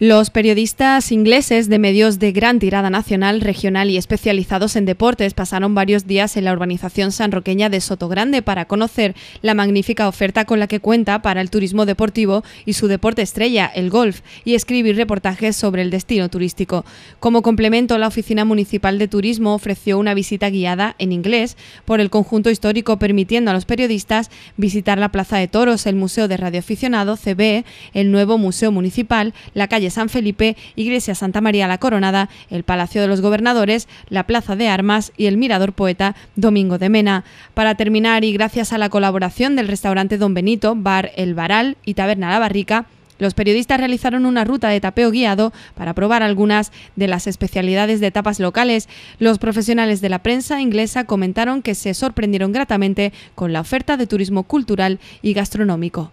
Los periodistas ingleses de medios de gran tirada nacional, regional y especializados en deportes pasaron varios días en la urbanización sanroqueña de Sotogrande para conocer la magnífica oferta con la que cuenta para el turismo deportivo y su deporte estrella, el golf, y escribir reportajes sobre el destino turístico. Como complemento, la Oficina Municipal de Turismo ofreció una visita guiada en inglés por el conjunto histórico, permitiendo a los periodistas visitar la Plaza de Toros, el Museo de Radioaficionado, CB, el nuevo Museo Municipal, la calle San Felipe, Iglesia Santa María la Coronada, el Palacio de los Gobernadores, la Plaza de Armas y el Mirador Poeta Domingo de Mena. Para terminar, y gracias a la colaboración del restaurante Don Benito, Bar El Baral y Taberna La Barrica, los periodistas realizaron una ruta de tapeo guiado para probar algunas de las especialidades de tapas locales. Los profesionales de la prensa inglesa comentaron que se sorprendieron gratamente con la oferta de turismo cultural y gastronómico.